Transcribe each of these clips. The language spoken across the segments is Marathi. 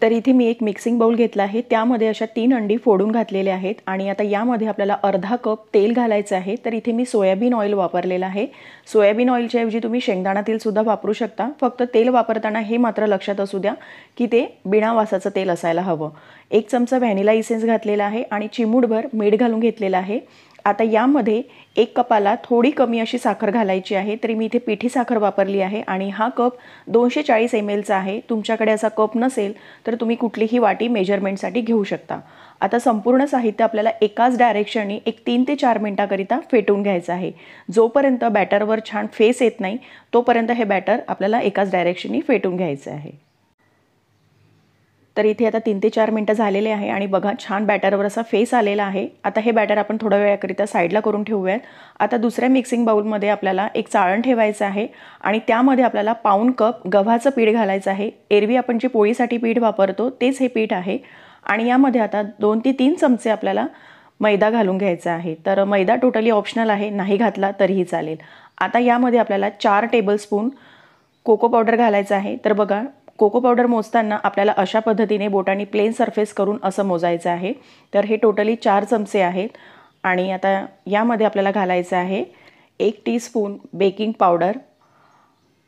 तर इथे मी एक मिक्सिंग बाउल घेतला आहे त्यामध्ये अशा तीन अंडी फोडून घातलेल्या आहेत आणि आता यामध्ये आपल्याला अर्धा कप तेल घालायचं आहे तर इथे मी सोयाबीन ऑइल वापरलेलं आहे सोयाबीन ऑइलच्या ऐवजी तुम्ही शेंगदाणा तेलसुद्धा वापरू शकता फक्त तेल वापरताना हे मात्र लक्षात असू द्या की ते बिना वासाचं तेल असायला हवं एक चमचा व्हॅनिला इसेन्स घातलेला आहे आणि चिमूडभर मीठ घालून घेतलेला आहे आता यामध्ये एक कपाला थोडी कमी अशी साखर घालायची आहे तरी मी इथे पिठी साखर वापरली आहे आणि हा कप दोनशे चाळीस एम एलचा आहे तुमच्याकडे असा कप नसेल तर तुम्ही कुठलीही वाटी मेजरमेंटसाठी घेऊ शकता आता संपूर्ण साहित्य आपल्याला एकाच डायरेक्शननी एक तीन ते चार मिनटाकरिता फेटून घ्यायचं आहे जोपर्यंत बॅटरवर छान फेस येत नाही तोपर्यंत हे बॅटर आपल्याला एकाच डायरेक्शननी फेटून घ्यायचं आहे तर इथे आता तीन ते चार मिनटं झालेले आहे आणि बघा छान बॅटरवर असा फेस आलेला आहे आता हे बॅटर आपण थोड्या वेळाकरिता साईडला करून ठेवूयात आता दुसऱ्या मिक्सिंग बाऊलमध्ये आपल्याला एक चाळण ठेवायचं आहे आणि त्यामध्ये आपल्याला पाऊन कप गव्हाचं पीठ घालायचं आहे एरवी आपण जे पोळीसाठी पीठ वापरतो तेच हे पीठ आहे आणि यामध्ये आता दोन ते तीन चमचे आपल्याला मैदा घालून घ्यायचा आहे तर मैदा टोटली ऑप्शनल आहे नाही घातला तरीही चालेल आता यामध्ये आपल्याला चार टेबलस्पून कोको पावडर घालायचा आहे तर बघा कोको पावडर मोजताना आपल्याला अशा पद्धतीने बोटांनी प्लेन सरफेस करून असं मोजायचं आहे तर हे टोटली चार चमचे आहेत आणि आता यामध्ये आपल्याला घालायचं आहे एक टीस्पून बेकिंग पावडर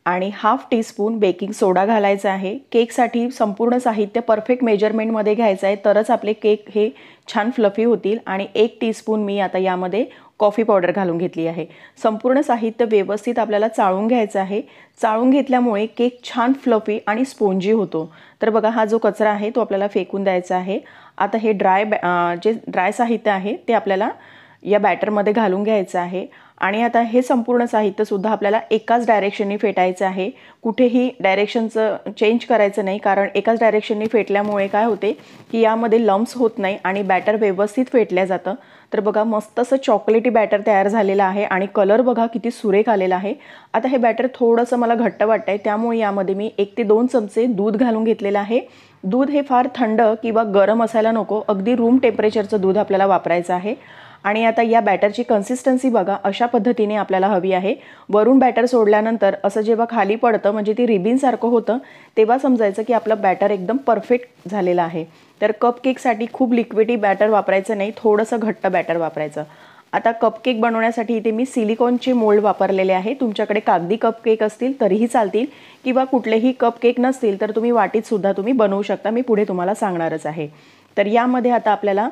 आणि हाफ टीस्पून बेकिंग सोडा घालायचा आहे केकसाठी संपूर्ण साहित्य परफेक्ट मेजरमेंटमध्ये घ्यायचं आहे तरच आपले केक हे छान फ्लफी होतील आणि एक स्पून मी आता यामध्ये कॉफी पावडर घालून घेतली आहे संपूर्ण साहित्य व्यवस्थित आपल्याला चाळून घ्यायचं आहे चाळून घेतल्यामुळे केक छान फ्लफी आणि स्पोंजी होतो तर बघा हा जो कचरा आहे तो आपल्याला फेकून द्यायचा आहे आता हे ड्राय बॅ जे ड्राय साहित्य आहे ते आपल्याला या बॅटरमध्ये घालून घ्यायचं आहे आणि आता हे संपूर्ण साहित्यसुद्धा आपल्याला एकाच डायरेक्शनने फेटायचं आहे कुठेही डायरेक्शनचं चेंज करायचं नाही कारण एकाच डायरेक्शनने फेटल्यामुळे काय होते की यामध्ये लम्स होत नाही आणि बॅटर व्यवस्थित फेटल्या जातं तर बघा मस्त असं चॉकलेटी बॅटर तयार झालेलं आहे आणि कलर बघा किती सुरेख आलेला आहे आता हे बॅटर थोडंसं मला घट्ट वाटतं आहे त्यामुळे यामध्ये मी एक ते दोन चमचे दूध घालून घेतलेलं आहे दूध हे फार थंड किंवा गरम असायला नको अगदी रूम टेम्परेचरचं दूध आपल्याला वापरायचं आहे आणि आता या बॅटरची कन्सिस्टन्सी बघा अशा पद्धतीने आपल्याला हवी आहे वरून बॅटर सोडल्यानंतर असं जेव्हा खाली पडतं म्हणजे ती रिबिनसारखं होतं तेव्हा समजायचं की आपलं बॅटर एकदम परफेक्ट झालेलं आहे तर कप केकसाठी खूप लिक्विडी बॅटर वापरायचं नाही थोडंसं घट्ट बॅटर वापरायचं आता कपकेक बनवण्यासाठी इथे मी सिलिकॉनचे मोल्ड वापरलेले आहे तुमच्याकडे कागदी कपकेक असतील तरीही चालतील किंवा कुठलेही कपकेक नसतील तर तुम्ही वाटीतसुद्धा तुम्ही बनवू शकता मी पुढे तुम्हाला सांगणारच आहे तर यामध्ये आता आपल्याला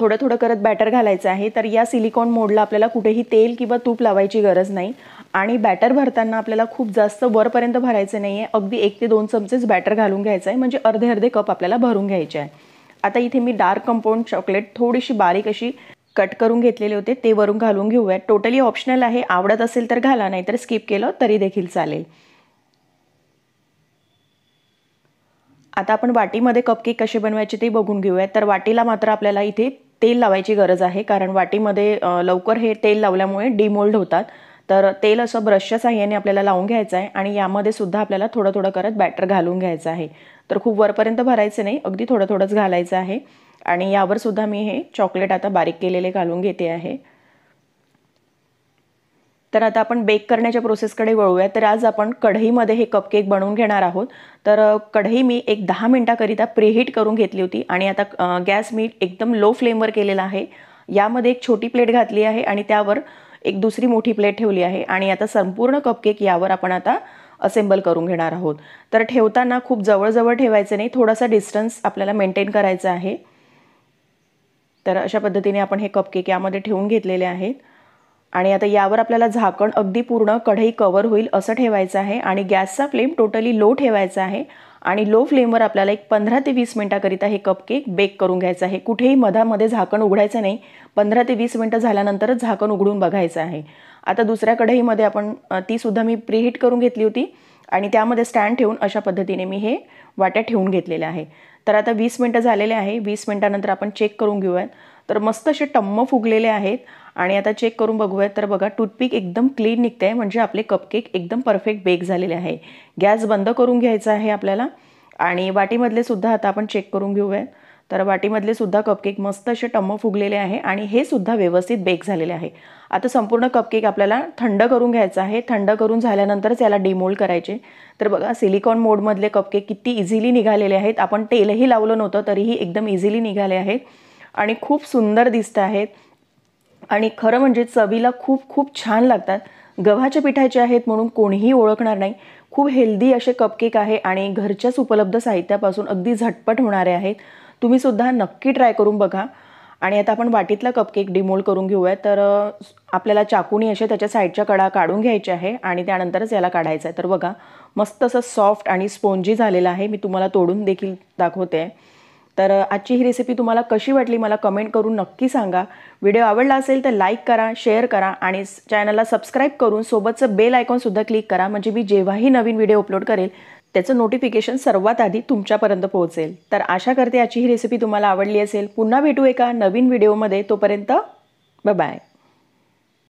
थोडं थोडं करत बॅटर घालायचं आहे तर या सिलिकॉन मोडला आपल्याला कुठेही तेल किंवा तूप लावायची गरज नाही आणि बॅटर भरताना आपल्याला खूप जास्त वरपर्यंत भरायचं नाही आहे अगदी एक ते दोन चमचेच बॅटर घालून घ्यायचं आहे म्हणजे अर्धे अर्धे कप आपल्याला भरून घ्यायचे आहे आता इथे मी डार्क कंपाऊंड चॉकलेट थोडीशी बारीक अशी कट करून घेतलेले होते ते वरून घालून घेऊया टोटली ऑप्शनल आहे आवडत असेल तर घाला नाही तर स्किप केलं तरी देखील चालेल आता आपण वाटीमध्ये कपकेक कसे बनवायचे ते बघून घेऊया तर वाटीला मात्र आपल्याला इथे तेल लावायची गरज आहे कारण वाटीमध्ये लवकर हे तेल लावल्यामुळे डिमोल्ड होतात तर तेल असं ब्रशच्या साह्याने आपल्याला लावून घ्यायचं आहे आणि यामध्ये सुद्धा आपल्याला थोडं थोडं करत बॅटर घालून घ्यायचं आहे तर खूप वरपर्यंत भरायचं नाही अगदी थोडं थोडंच घालायचं आहे आणि यावर सुद्धा मी हे चॉकलेट आता बारीक केलेले घालून घेते आहे तर आता आपण बेक करण्याच्या प्रोसेसकडे वळूया तर आज आपण कढईमध्ये हे कपकेक बनवून घेणार आहोत तर कढई मी एक दहा मिनटाकरिता प्रीहीट करून घेतली होती आणि आता गॅस मी एकदम लो फ्लेमवर केलेला आहे यामध्ये एक छोटी प्लेट घातली आहे आणि त्यावर एक दुसरी मोठी प्लेट ठेवली आहे आणि आता संपूर्ण कपकेक यावर आपण आता असेंबल करून घेणार आहोत तर ठेवताना खूप जवळजवळ ठेवायचं नाही थोडासा डिस्टन्स आपल्याला मेंटेन करायचा आहे तर अशा पद्धतीने आपण हे कपकेक यामध्ये ठेवून घेतलेले आहेत आणि आता यावर आपल्याला झाकण अगदी पूर्ण कढई कवर होईल असं ठेवायचं आहे आणि गॅसचा फ्लेम टोटली लो ठेवायचा आहे आणि लो फ्लेमवर आपल्याला एक पंधरा ते वीस मिनटाकरिता हे कपकेक बेक करून घ्यायचं आहे कुठेही मधामध्ये झाकण उघडायचं नाही पंधरा ते वीस मिनटं झाल्यानंतरच झाकण उघडून बघायचं आहे आता दुसऱ्या कढईमध्ये आपण तीसुद्धा मी प्रीहीट करून घेतली होती आणि त्यामध्ये स्टँड ठेवून अशा पद्धतीने मी हे वाट्या ठेवून घेतलेल्या आहे तर आता वीस मिनटं झालेले आहे वीस मिनटानंतर आपण चेक करून घेऊयात तर मस्त असे टम्म फुगलेले आहेत आणि आता चेक करून बघूयात तर बघा टूथपिक एकदम क्लीन निघते म्हणजे आपले कपकेक एकदम परफेक्ट बेक झालेले आहे गॅस बंद करून घ्यायचा आहे आपल्याला आणि वाटीमधले सुद्धा आता आपण चेक करून घेऊयात तर वाटीमधले सुद्धा कपकेक मस्त असे टम्म फुगलेले आहे आणि हे सुद्धा व्यवस्थित बेक झालेले आहे आता संपूर्ण कपकेक आपल्याला थंड करून घ्यायचा आहे थंड करून झाल्यानंतरच याला डिमोल्ड करायचे तर बघा सिलिकॉन मोडमधले कपकेक किती इझिली निघालेले आहेत आपण तेलही लावलं नव्हतं तरीही एकदम इझिली निघाले आहेत आणि खूप सुंदर दिसत आहेत आणि खरं म्हणजे चवीला खूप खूप छान लागतात गव्हाच्या पिठाचे आहेत म्हणून कोणीही ओळखणार नाही खूप हेल्दी असे कपकेक आहे आणि घरच्याच उपलब्ध साहित्यापासून अगदी झटपट होणारे आहेत तुम्ही सुद्धा नक्की ट्राय करून बघा आणि आता आपण वाटीतला कपकेक डिमोल्ड करून घेऊया तर आपल्याला चाकूनी असे त्याच्या साईडच्या कडा काढून घ्यायच्या आहे आणि त्यानंतरच याला काढायचं आहे तर बघा मस्त असं सॉफ्ट आणि स्पोंजी झालेला आहे मी तुम्हाला तोडून देखील दाखवते तर आजची ही रेसिपी तुम्हाला कशी वाटली मला कमेंट करून नक्की सांगा व्हिडिओ आवडला असेल तर लाईक करा शेअर करा आणि चॅनलला सबस्क्राईब करून सोबतचं बेल आयकॉनसुद्धा क्लिक करा म्हणजे मी जेव्हाही नवीन व्हिडिओ अपलोड करेल त्याचं नोटिफिकेशन सर्वात आधी तुमच्यापर्यंत पोहोचेल तर आशा करते आजची ही रेसिपी तुम्हाला आवडली असेल पुन्हा भेटू एका नवीन व्हिडिओमध्ये तोपर्यंत बाय